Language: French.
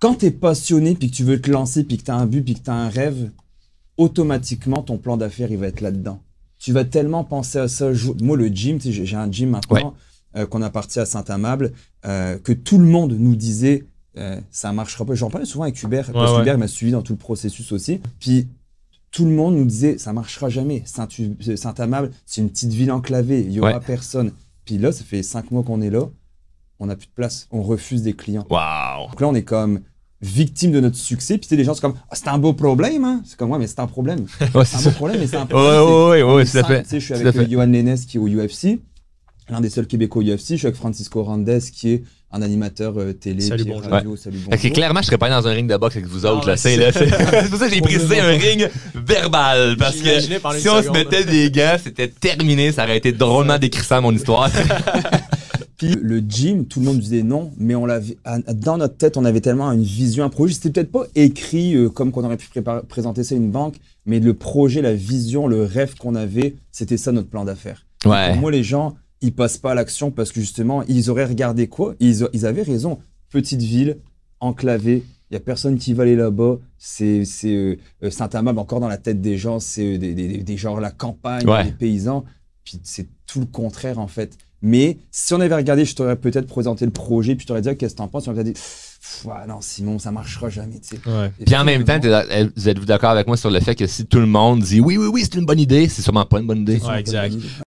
quand tu es passionné, puis que tu veux te lancer, puis que tu as un but, puis que tu as un rêve, automatiquement, ton plan d'affaires, il va être là-dedans. Tu vas tellement penser à ça. Moi, le gym, j'ai un gym maintenant euh, qu'on a parti à Saint-Amable, euh, que tout le monde nous disait, euh, ça marchera pas. J'en parlais souvent avec Hubert, parce que Hubert m'a suivi dans tout le processus aussi. Puis tout le monde nous disait, ça marchera jamais. Saint-Amable, c'est une petite ville enclavée, il y aura personne. Puis là, ça fait cinq mois qu'on est là on n'a plus de place, on refuse des clients. Wow. Donc là, on est comme victime de notre succès. Puis les gens sont comme, ah, c'est un beau problème. Hein? C'est comme, ouais, mais c'est un problème. c'est un beau problème, mais c'est un problème. Ouais, ouais, ouais, ouais, tout fait. Tu je suis avec euh, Johan Lennes qui est au UFC, l'un des seuls Québécois au UFC. Je suis avec Francisco Randez qui est un animateur euh, télé, salut, bonjour. salut, ah, bonjour. clairement, je serais pas dans un ring de boxe avec vous autres, ah, là, c'est là. c'est pour ça que j'ai précisé un ring verbal, parce que si on se mettait des gars, c'était terminé, ça aurait été drôlement décrissant, mon histoire. le gym, tout le monde disait non, mais on l'avait, dans notre tête, on avait tellement une vision, un projet. C'était peut-être pas écrit euh, comme qu'on aurait pu présenter ça à une banque, mais le projet, la vision, le rêve qu'on avait, c'était ça notre plan d'affaires. Pour moi, les gens, ils passent pas à l'action parce que justement, ils auraient regardé quoi ils, avaient raison. Petite ville, enclavée, il y a personne qui va aller là-bas. C'est euh, euh, Saint-Amable encore dans la tête des gens. C'est des, gens la campagne, des paysans. Puis c'est tout le contraire, en fait. Mais si on avait regardé, je t'aurais peut-être présenté le projet, puis tu t'aurais dit, qu'est-ce que t'en penses? peut-être dit, non, Simon, ça marchera jamais. Tu Puis en même temps, vous êtes-vous d'accord avec moi sur le fait que si tout le monde dit oui, oui, oui, c'est une bonne idée, c'est sûrement pas une bonne idée. exact.